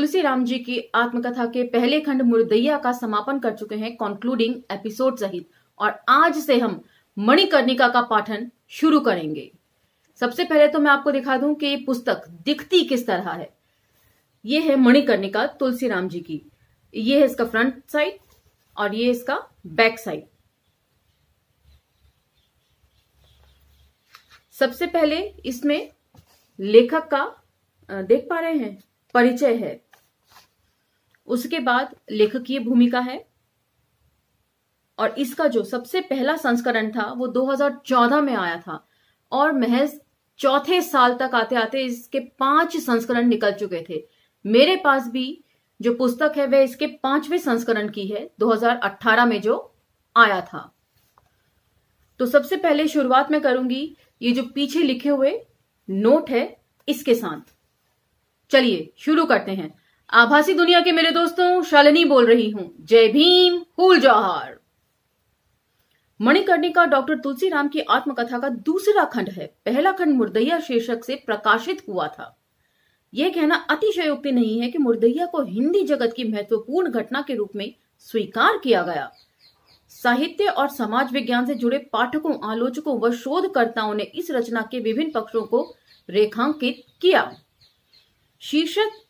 तुलसी राम जी की आत्मकथा के पहले खंड मुर्दैया का समापन कर चुके हैं कॉन्क्लूडिंग एपिसोड सहित और आज से हम मणिकर्णिका का पाठन शुरू करेंगे सबसे पहले तो मैं आपको दिखा दूं कि ये पुस्तक दिखती किस तरह है ये है मणिकर्णिका तुलसी राम जी की ये है इसका फ्रंट साइड और ये इसका बैक साइड सबसे पहले इसमें लेखक का देख पा रहे हैं परिचय है उसके बाद लेखकीय भूमिका है और इसका जो सबसे पहला संस्करण था वो 2014 में आया था और महज चौथे साल तक आते आते इसके पांच संस्करण निकल चुके थे मेरे पास भी जो पुस्तक है वह इसके पांचवें संस्करण की है 2018 में जो आया था तो सबसे पहले शुरुआत में करूंगी ये जो पीछे लिखे हुए नोट है इसके साथ चलिए शुरू करते हैं आभासी दुनिया के मेरे दोस्तों शालिनी बोल रही हूं जय भीम हुल जौहर मणिकर्णिका डॉक्टर तुलसीराम की आत्मकथा का दूसरा खंड है पहला खंड मुर्दैया शीर्षक से प्रकाशित हुआ था यह कहना अतिशयोक्ति नहीं है कि मुर्दैया को हिंदी जगत की महत्वपूर्ण घटना के रूप में स्वीकार किया गया साहित्य और समाज विज्ञान से जुड़े पाठकों आलोचकों व शोधकर्ताओं ने इस रचना के विभिन्न पक्षों को रेखांकित किया शीर्षक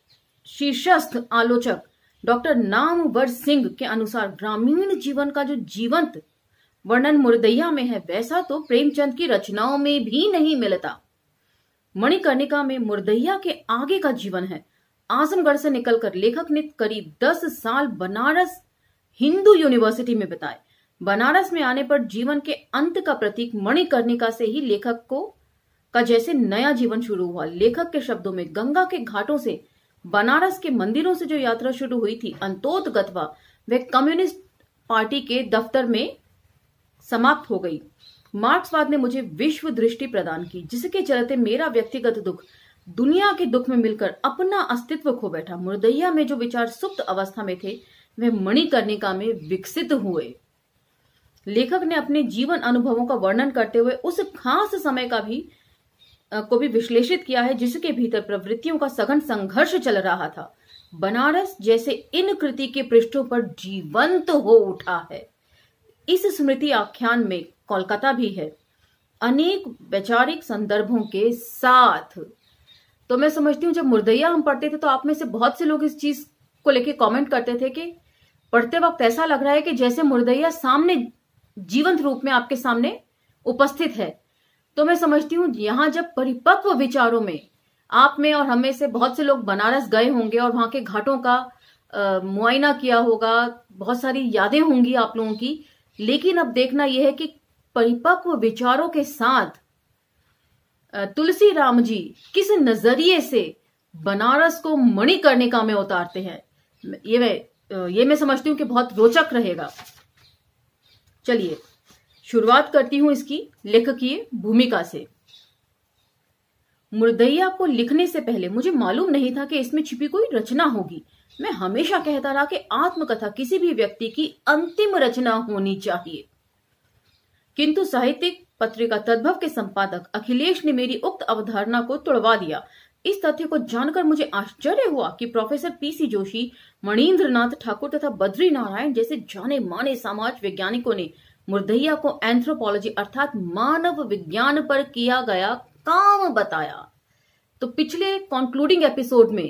शीर्षस्थ आलोचक डॉक्टर नामवर सिंह के अनुसार ग्रामीण जीवन का जो जीवंत वर्णन मुर्दैया में है वैसा तो प्रेमचंद की रचनाओं में भी नहीं मिलता मणिकर्णिका में मुर्दैया के आगे का जीवन है आजमगढ़ से निकलकर लेखक ने करीब दस साल बनारस हिंदू यूनिवर्सिटी में बिताए बनारस में आने पर जीवन के अंत का प्रतीक मणिकर्णिका से ही लेखक को का जैसे नया जीवन शुरू हुआ लेखक के शब्दों में गंगा के घाटों से बनारस के मंदिरों से जो यात्रा शुरू हुई थी अंतोत गतवा वह कम्युनिस्ट पार्टी के दफ्तर में समाप्त हो गई मार्क्सवाद ने मुझे विश्व दृष्टि प्रदान की जिसके चलते मेरा व्यक्तिगत दुख दुनिया के दुख में मिलकर अपना अस्तित्व खो बैठा मुर्दैया में जो विचार सुप्त अवस्था में थे वह मणिकर्णिका में विकसित हुए लेखक ने अपने जीवन अनुभवों का वर्णन करते हुए उस खास समय का भी को भी विश्लेषित किया है जिसके भीतर प्रवृत्तियों का सघन संघर्ष चल रहा था बनारस जैसे इन कृति के पृष्ठों पर जीवंत हो उठा है इस स्मृति आख्यान में कोलकाता भी है अनेक वैचारिक संदर्भों के साथ तो मैं समझती हूँ जब मुर्दैया हम पढ़ते थे तो आप में से बहुत से लोग इस चीज को लेके कमेंट करते थे कि पढ़ते वक्त ऐसा लग रहा है कि जैसे मुर्दैया सामने जीवंत रूप में आपके सामने उपस्थित है तो मैं समझती हूँ यहाँ जब परिपक्व विचारों में आप में और हमें से बहुत से लोग बनारस गए होंगे और वहां के घाटों का मुआयना किया होगा बहुत सारी यादें होंगी आप लोगों की लेकिन अब देखना यह है कि परिपक्व विचारों के साथ तुलसी राम जी किस नजरिए से बनारस को करने का में उतारते हैं ये मैं ये मैं समझती हूँ कि बहुत रोचक रहेगा चलिए शुरुआत करती हूँ इसकी लेखकीय भूमिका से मुर्दैया को लिखने से पहले मुझे मालूम नहीं था कि इसमें छिपी कोई रचना होगी मैं हमेशा कहता रहा कि आत्मकथा किसी भी व्यक्ति की अंतिम रचना होनी चाहिए किंतु साहित्यिक पत्रिका तद्भव के संपादक अखिलेश ने मेरी उक्त अवधारणा को तोड़वा दिया इस तथ्य को जानकर मुझे आश्चर्य हुआ कि प्रोफेसर पीसी जोशी मणिन्द्रनाथ ठाकुर तथा बद्री नारायण जैसे जाने माने समाज वैज्ञानिकों ने मुर्दैया को एंथ्रोपोलॉजी अर्थात मानव विज्ञान पर किया गया काम बताया तो पिछले कॉन्क्लूडिंग एपिसोड में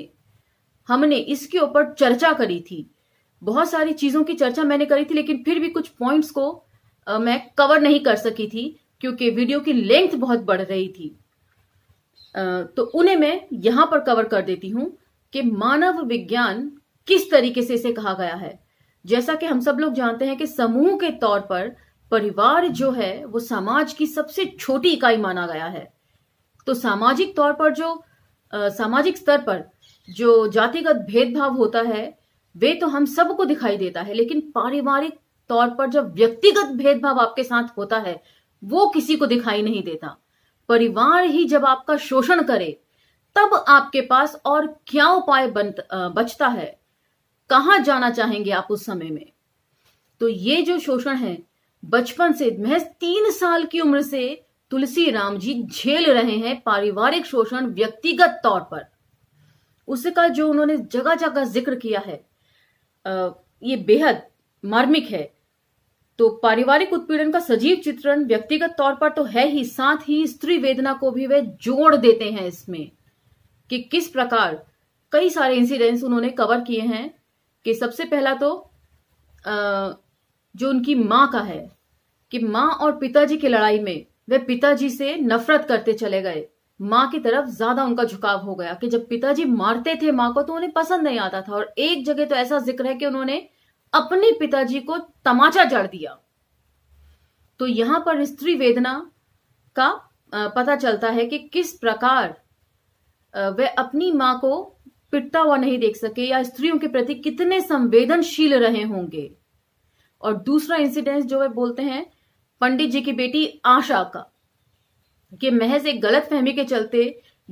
हमने इसके ऊपर चर्चा करी थी बहुत सारी चीजों की चर्चा मैंने करी थी लेकिन फिर भी कुछ पॉइंट्स को आ, मैं कवर नहीं कर सकी थी क्योंकि वीडियो की लेंथ बहुत बढ़ रही थी आ, तो उन्हें मैं यहां पर कवर कर देती हूं कि मानव विज्ञान किस तरीके से इसे कहा गया है जैसा कि हम सब लोग जानते हैं कि समूह के तौर पर परिवार जो है वो समाज की सबसे छोटी इकाई माना गया है तो सामाजिक तौर पर जो आ, सामाजिक स्तर पर जो जातिगत भेदभाव होता है वे तो हम सबको दिखाई देता है लेकिन पारिवारिक तौर पर जब व्यक्तिगत भेदभाव आपके साथ होता है वो किसी को दिखाई नहीं देता परिवार ही जब आपका शोषण करे तब आपके पास और क्या उपाय बन बचता है कहां जाना चाहेंगे आप उस समय में तो ये जो शोषण है बचपन से महज तीन साल की उम्र से तुलसी राम जी झेल रहे हैं पारिवारिक शोषण व्यक्तिगत तौर पर उसका जो उन्होंने जगह जगह जिक्र किया है ये बेहद मार्मिक है तो पारिवारिक उत्पीड़न का सजीव चित्रण व्यक्तिगत तौर पर तो है ही साथ ही स्त्री वेदना को भी वे जोड़ देते हैं इसमें कि किस प्रकार कई सारे इंसिडेंट्स उन्होंने कवर किए हैं कि सबसे पहला तो अः जो उनकी माँ का है कि माँ और पिताजी की लड़ाई में वे पिताजी से नफरत करते चले गए माँ की तरफ ज्यादा उनका झुकाव हो गया कि जब पिताजी मारते थे माँ को तो उन्हें पसंद नहीं आता था और एक जगह तो ऐसा जिक्र है कि उन्होंने अपने पिताजी को तमाचा जड़ दिया तो यहां पर स्त्री वेदना का पता चलता है कि किस प्रकार वे अपनी माँ को पिटता हुआ नहीं देख सके या स्त्रियों के प्रति कितने संवेदनशील रहे होंगे और दूसरा इंसिडेंस जो है बोलते हैं पंडित जी की बेटी आशा का कि महज एक गलत फहमी के चलते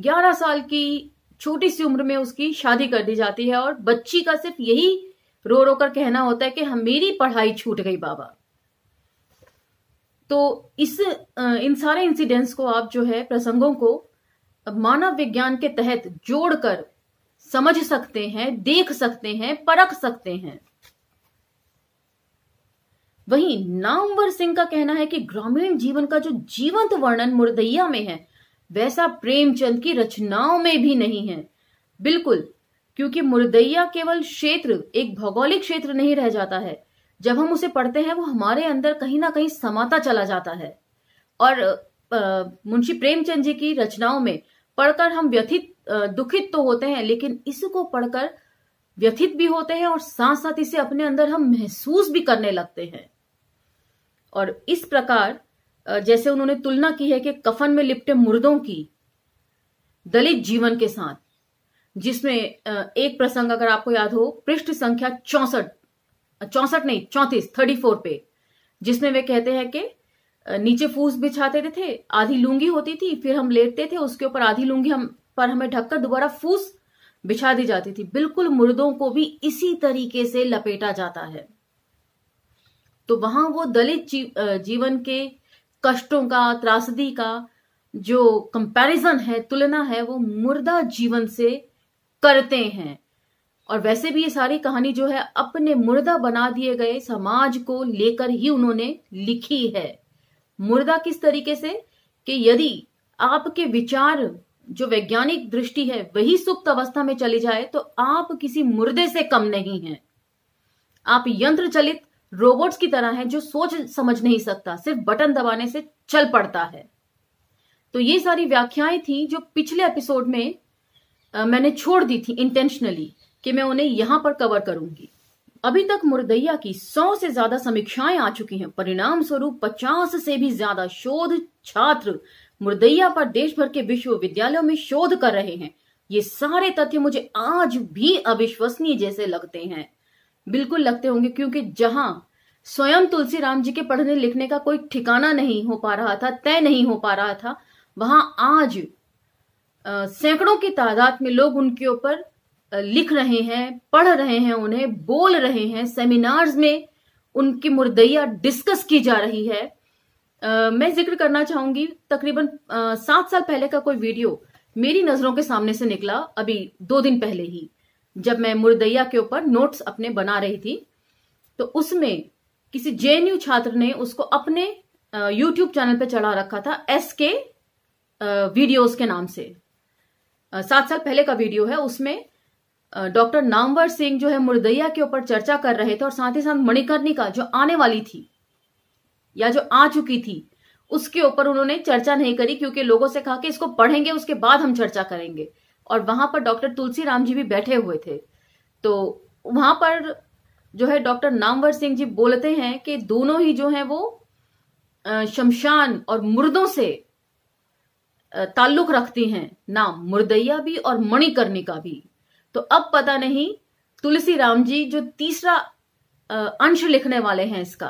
11 साल की छोटी सी उम्र में उसकी शादी कर दी जाती है और बच्ची का सिर्फ यही रो रो कर कहना होता है कि हम हाँ, मेरी पढ़ाई छूट गई बाबा तो इस इन सारे इंसिडेंट्स को आप जो है प्रसंगों को मानव विज्ञान के तहत जोड़कर समझ सकते हैं देख सकते हैं परख सकते हैं वहीं नामवर सिंह का कहना है कि ग्रामीण जीवन का जो जीवंत वर्णन मुर्दैया में है वैसा प्रेमचंद की रचनाओं में भी नहीं है बिल्कुल क्योंकि मुर्दैया केवल क्षेत्र एक भौगोलिक क्षेत्र नहीं रह जाता है जब हम उसे पढ़ते हैं वो हमारे अंदर कहीं ना कहीं समाता चला जाता है और मुंशी प्रेमचंद जी की रचनाओं में पढ़कर हम व्यथित दुखित तो होते हैं लेकिन इसको पढ़कर व्यथित भी होते हैं और साथ साथ इसे अपने अंदर हम महसूस भी करने लगते हैं और इस प्रकार जैसे उन्होंने तुलना की है कि कफन में लिपटे मुर्दों की दलित जीवन के साथ जिसमें एक प्रसंग अगर आपको याद हो पृष्ठ संख्या चौसठ चौसठ नहीं चौतीस थर्टी फोर पे जिसमें वे कहते हैं कि नीचे फूस बिछाते थे आधी लूंगी होती थी फिर हम लेटते थे उसके ऊपर आधी लूंगी हम पर हमें ढककर दोबारा फूस बिछा दी जाती थी बिल्कुल मुर्दों को भी इसी तरीके से लपेटा जाता है तो वहां वो दलित जीवन के कष्टों का त्रासदी का जो कंपैरिजन है तुलना है वो मुर्दा जीवन से करते हैं और वैसे भी ये सारी कहानी जो है अपने मुर्दा बना दिए गए समाज को लेकर ही उन्होंने लिखी है मुर्दा किस तरीके से कि यदि आपके विचार जो वैज्ञानिक दृष्टि है वही सुप्त अवस्था में चली जाए तो आप किसी मुर्दे से कम नहीं हैं आप यंत्र चलित रोबोट्स की तरह है जो सोच समझ नहीं सकता सिर्फ बटन दबाने से चल पड़ता है तो ये सारी व्याख्याएं थी जो पिछले एपिसोड में आ, मैंने छोड़ दी थी इंटेंशनली कि मैं उन्हें यहां पर कवर करूंगी अभी तक मुर्दैया की सौ से ज्यादा समीक्षाएं आ चुकी हैं परिणाम स्वरूप पचास से भी ज्यादा शोध छात्र मुर्दैया पर देश भर के विश्वविद्यालयों में शोध कर रहे हैं ये सारे तथ्य मुझे आज भी अविश्वसनीय जैसे लगते हैं बिल्कुल लगते होंगे क्योंकि जहां स्वयं तुलसी राम जी के पढ़ने लिखने का कोई ठिकाना नहीं हो पा रहा था तय नहीं हो पा रहा था वहां आज सैकड़ों की तादाद में लोग उनके ऊपर लिख रहे हैं पढ़ रहे हैं उन्हें बोल रहे हैं सेमिनार्स में उनकी मुर्दैया डिस्कस की जा रही है आ, मैं जिक्र करना चाहूंगी तकरीबन सात साल पहले का कोई वीडियो मेरी नजरों के सामने से निकला अभी दो दिन पहले ही जब मैं मुर्दैया के ऊपर नोट्स अपने बना रही थी तो उसमें किसी जेएनयू छात्र ने उसको अपने यूट्यूब चैनल पे चढ़ा रखा था एस के वीडियोज के नाम से सात साल पहले का वीडियो है उसमें डॉक्टर नामवर सिंह जो है मुर्दैया के ऊपर चर्चा कर रहे थे और साथ ही साथ मणिकर्णिका जो आने वाली थी या जो आ चुकी थी उसके ऊपर उन्होंने चर्चा नहीं करी क्योंकि लोगों से कहा कि इसको पढ़ेंगे उसके बाद हम चर्चा करेंगे और वहां पर डॉक्टर तुलसी राम जी भी बैठे हुए थे तो वहां पर जो है डॉक्टर नामवर सिंह जी बोलते हैं कि दोनों ही जो है वो शमशान और मुर्दों से ताल्लुक रखती हैं नाम मुर्दैया भी और मणिकर्णिका भी तो अब पता नहीं तुलसी राम जी जो तीसरा अंश लिखने वाले हैं इसका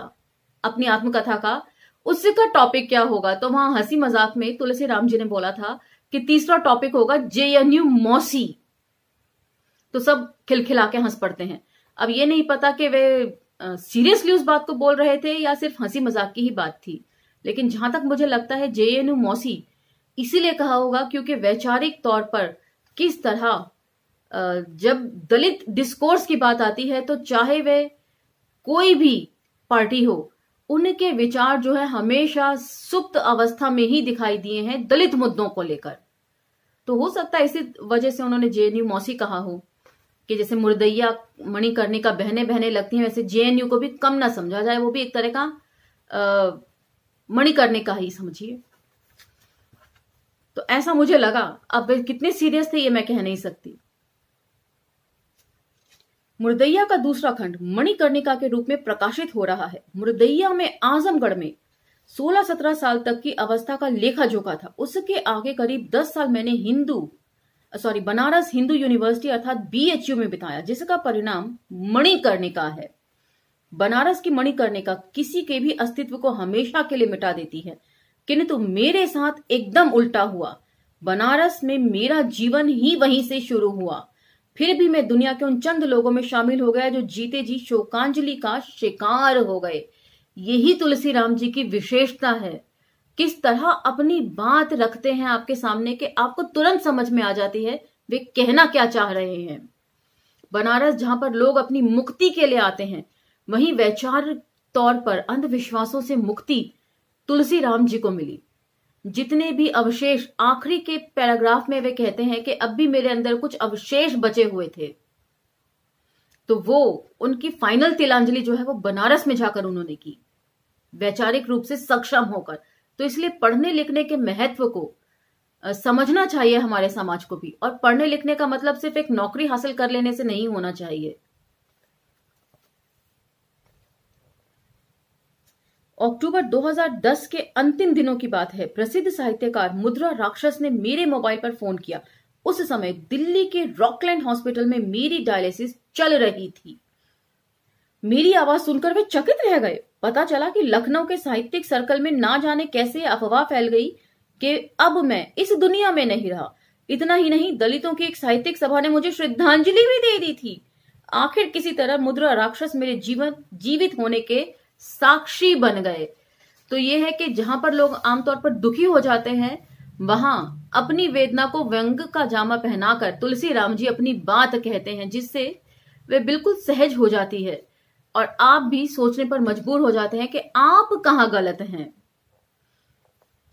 अपनी आत्मकथा का उसका टॉपिक क्या होगा तो वहां हंसी मजाक में तुलसी राम जी ने बोला था कि तीसरा टॉपिक होगा जेएनयू मौसी तो सब खिलखिला के हंस पड़ते हैं अब ये नहीं पता कि वे सीरियसली उस बात को बोल रहे थे या सिर्फ हंसी मजाक की ही बात थी लेकिन जहां तक मुझे लगता है जेएनयू मौसी इसीलिए कहा होगा क्योंकि वैचारिक तौर पर किस तरह जब दलित डिस्कोर्स की बात आती है तो चाहे वे कोई भी पार्टी हो उनके विचार जो है हमेशा सुप्त अवस्था में ही दिखाई दिए हैं दलित मुद्दों को लेकर तो हो सकता है इसी वजह से उन्होंने जेएनयू मौसी कहा हो कि जैसे मुर्दैया करने का बहने बहने लगती हैं वैसे जेएनयू को भी कम ना समझा जाए वो भी एक तरह का करने का ही समझिए तो ऐसा मुझे लगा अब कितने सीरियस थे ये मैं कह नहीं सकती मुर्दैया का दूसरा खंड मणिकर्णिका के रूप में प्रकाशित हो रहा है मुर्दैया में आजमगढ़ में 16-17 साल तक की अवस्था का लेखा जोखा था उसके आगे करीब 10 साल मैंने हिंदू सॉरी बनारस हिंदू यूनिवर्सिटी अर्थात बीएचयू में बिताया जिसका परिणाम मणिकर्णिका है बनारस की मणिकर्णिका किसी के भी अस्तित्व को हमेशा के लिए मिटा देती है किंतु मेरे साथ एकदम उल्टा हुआ बनारस में मेरा जीवन ही वहीं से शुरू हुआ फिर भी मैं दुनिया के उन चंद लोगों में शामिल हो गया जो जीते जी शोकांजलि का शिकार हो गए यही तुलसी राम जी की विशेषता है किस तरह अपनी बात रखते हैं आपके सामने के आपको तुरंत समझ में आ जाती है वे कहना क्या चाह रहे हैं बनारस जहां पर लोग अपनी मुक्ति के लिए आते हैं वहीं वैचारिक तौर पर अंधविश्वासों से मुक्ति तुलसी राम जी को मिली जितने भी अवशेष आखिरी के पैराग्राफ में वे कहते हैं कि अब भी मेरे अंदर कुछ अवशेष बचे हुए थे तो वो उनकी फाइनल तिलांजलि जो है वो बनारस में जाकर उन्होंने की वैचारिक रूप से सक्षम होकर तो इसलिए पढ़ने लिखने के महत्व को समझना चाहिए हमारे समाज को भी और पढ़ने लिखने का मतलब सिर्फ एक नौकरी हासिल कर लेने से नहीं होना चाहिए अक्टूबर 2010 के अंतिम दिनों की बात है प्रसिद्ध साहित्यकार मुद्रा राक्षस ने मेरे मोबाइल पर फोन किया उस समय दिल्ली के रॉकलैंड हॉस्पिटल में मेरी डायलिसिस चल रही थी मेरी आवाज सुनकर वे चकित रह गए पता चला कि लखनऊ के साहित्यिक सर्कल में ना जाने कैसे अफवाह फैल गई कि अब मैं इस दुनिया में नहीं रहा इतना ही नहीं दलितों की एक साहित्यिक सभा ने मुझे श्रद्धांजलि भी दे दी थी आखिर किसी तरह मुद्रा राक्षस मेरे जीवन जीवित होने के साक्षी बन गए तो ये है कि जहां पर लोग आमतौर पर दुखी हो जाते हैं वहां अपनी वेदना को व्यंग का जामा पहनाकर तुलसी राम जी अपनी बात कहते हैं जिससे वे बिल्कुल सहज हो जाती है और आप भी सोचने पर मजबूर हो जाते हैं कि आप कहां गलत हैं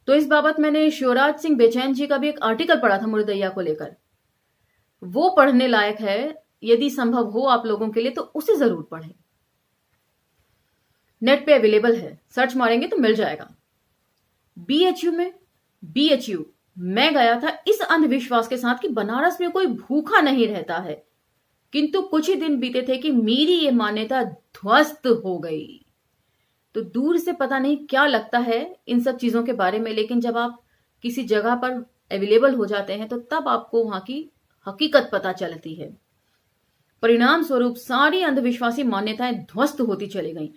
तो इस बाबत मैंने शिवराज सिंह बेचैन जी का भी एक आर्टिकल पढ़ा था मुर्दैया को लेकर वो पढ़ने लायक है यदि संभव हो आप लोगों के लिए तो उसे जरूर पढ़ें नेट पे अवेलेबल है सर्च मारेंगे तो मिल जाएगा बी एच यू में बी मैं गया था इस अंधविश्वास के साथ कि बनारस में कोई भूखा नहीं रहता है किंतु कुछ ही दिन बीते थे कि मेरी ये मान्यता ध्वस्त हो गई तो दूर से पता नहीं क्या लगता है इन सब चीजों के बारे में लेकिन जब आप किसी जगह पर अवेलेबल हो जाते हैं तो तब आपको वहां की हकीकत पता चलती है परिणाम स्वरूप सारी अंधविश्वासी मान्यताएं ध्वस्त होती चली गईं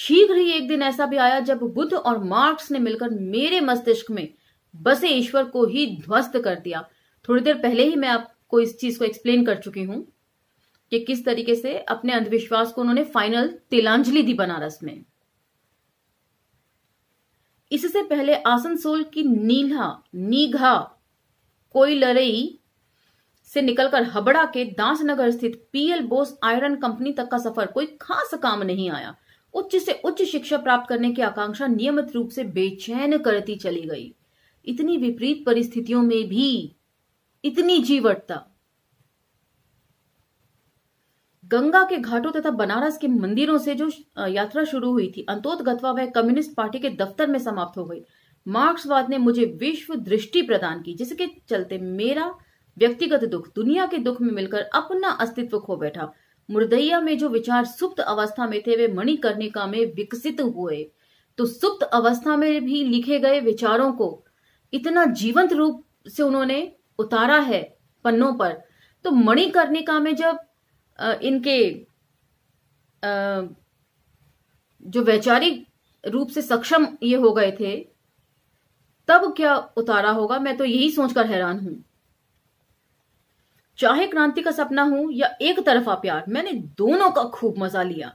शीघ्र ही एक दिन ऐसा भी आया जब बुद्ध और मार्क्स ने मिलकर मेरे मस्तिष्क में बसे ईश्वर को ही ध्वस्त कर दिया थोड़ी देर पहले ही मैं आपको इस चीज को एक्सप्लेन कर चुकी हूं कि किस तरीके से अपने अंधविश्वास को उन्होंने फाइनल तिलांजलि दी बनारस में इससे पहले आसनसोल की नीला नीघा कोई लड़ई से निकलकर हबड़ा के दासनगर स्थित पीएल बोस आयरन कंपनी तक का सफर कोई खास काम नहीं आया उच्च से उच्च शिक्षा प्राप्त करने की आकांक्षा नियमित रूप से बेचैन करती चली गई इतनी विपरीत परिस्थितियों में भी इतनी जीवटता गंगा के घाटों तथा बनारस के मंदिरों से जो यात्रा शुरू हुई थी अंतोदगत्वा वह कम्युनिस्ट पार्टी के दफ्तर में समाप्त हो गई मार्क्सवाद ने मुझे विश्व दृष्टि प्रदान की जिसके चलते मेरा व्यक्तिगत दुख दुनिया के दुख में मिलकर अपना अस्तित्व खो बैठा मृदया में जो विचार सुप्त अवस्था में थे वे मणिकर्णिका में विकसित हुए तो सुप्त अवस्था में भी लिखे गए विचारों को इतना जीवंत रूप से उन्होंने उतारा है पन्नों पर तो मणिकर्णिका में जब इनके जो वैचारिक रूप से सक्षम ये हो गए थे तब क्या उतारा होगा मैं तो यही सोचकर हैरान हूं चाहे क्रांति का सपना हो या एक तरफा प्यार मैंने दोनों का खूब मजा लिया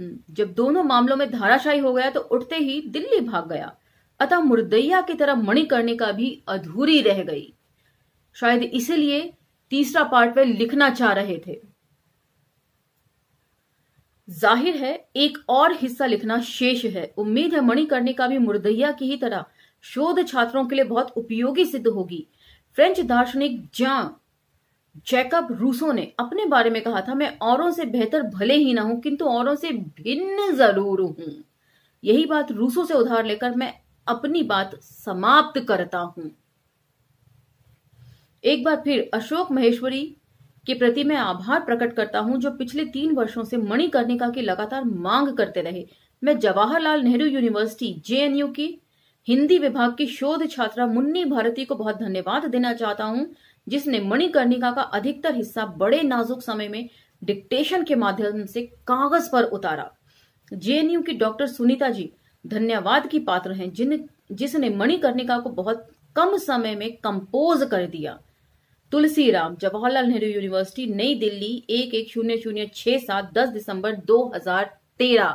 हम्म, जब दोनों मामलों में धाराशाही हो गया तो उठते ही दिल्ली भाग गया अतः मुर्दैया की तरह मणि करने का भी अधूरी रह गई शायद इसीलिए तीसरा पार्ट वे लिखना चाह रहे थे जाहिर है एक और हिस्सा लिखना शेष है उम्मीद है मणि करने का भी मुर्दैया की ही तरह शोध छात्रों के लिए बहुत उपयोगी सिद्ध होगी फ्रेंच दार्शनिक जॉन जैकब रूसो ने अपने बारे में कहा था मैं औरों से बेहतर भले ही ना हूं किंतु औरों से भिन्न जरूर हूं यही बात रूसो से उधार लेकर मैं अपनी बात समाप्त करता हूं एक बार फिर अशोक महेश्वरी के प्रति मैं आभार प्रकट करता हूं जो पिछले तीन वर्षों से मणि मणिकर्णिका की लगातार मांग करते रहे मैं जवाहरलाल नेहरू यूनिवर्सिटी जेएनयू की हिंदी विभाग की शोध छात्रा मुन्नी भारती को बहुत धन्यवाद देना चाहता हूं जिसने मणिकर्णिका का अधिकतर हिस्सा बड़े नाजुक समय में डिक्टेशन के माध्यम से कागज पर उतारा जेएनयू की डॉक्टर सुनीता जी धन्यवाद की पात्र हैं जिन जिसने मणिकर्णिका को बहुत कम समय में कंपोज कर दिया तुलसी राम जवाहरलाल नेहरू यूनिवर्सिटी नई दिल्ली एक एक शून्य शून्य छह सात दस दिसंबर 2013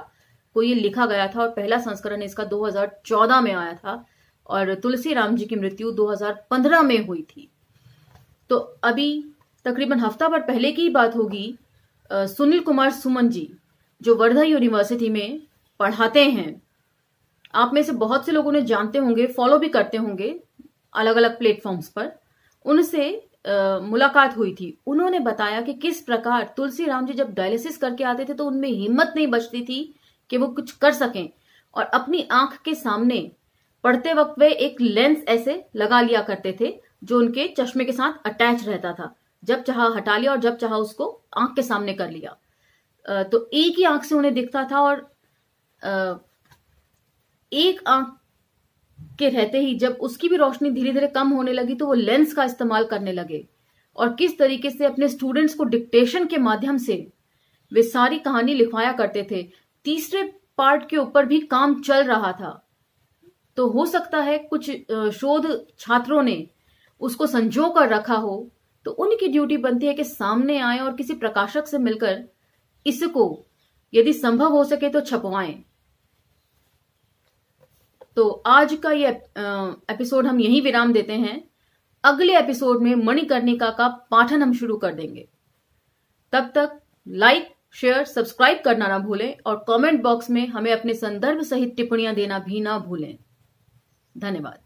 को ये लिखा गया था और पहला संस्करण इसका 2014 में आया था और तुलसी राम जी की मृत्यु 2015 में हुई थी तो अभी तकरीबन हफ्ता भर पहले की बात होगी सुनील कुमार सुमन जी जो वर्धा यूनिवर्सिटी में पढ़ाते हैं आप में से बहुत से लोग उन्हें जानते होंगे फॉलो भी करते होंगे अलग अलग प्लेटफॉर्म्स पर उनसे मुलाकात हुई थी उन्होंने बताया कि किस प्रकार तुलसी राम जी जब डायलिसिस करके आते थे तो उनमें हिम्मत नहीं बचती थी कि वो कुछ कर सकें और अपनी आंख के सामने पढ़ते वक्त वे एक लेंस ऐसे लगा लिया करते थे जो उनके चश्मे के साथ अटैच रहता था जब चाह हटा लिया और जब चाह उसको आंख के सामने कर लिया तो एक ही आंख से उन्हें दिखता था और एक आंख के रहते ही जब उसकी भी रोशनी धीरे धीरे कम होने लगी तो वो लेंस का इस्तेमाल करने लगे और किस तरीके से अपने स्टूडेंट्स को डिक्टेशन के माध्यम से वे सारी कहानी लिखवाया करते थे तीसरे पार्ट के ऊपर भी काम चल रहा था तो हो सकता है कुछ शोध छात्रों ने उसको संजो कर रखा हो तो उनकी ड्यूटी बनती है कि सामने आए और किसी प्रकाशक से मिलकर इसको यदि संभव हो सके तो छपवाएं तो आज का ये एपिसोड हम यही विराम देते हैं अगले एपिसोड में मणिकर्णिका का पाठन हम शुरू कर देंगे तब तक लाइक शेयर सब्सक्राइब करना ना भूलें और कमेंट बॉक्स में हमें अपने संदर्भ सहित टिप्पणियां देना भी ना भूलें धन्यवाद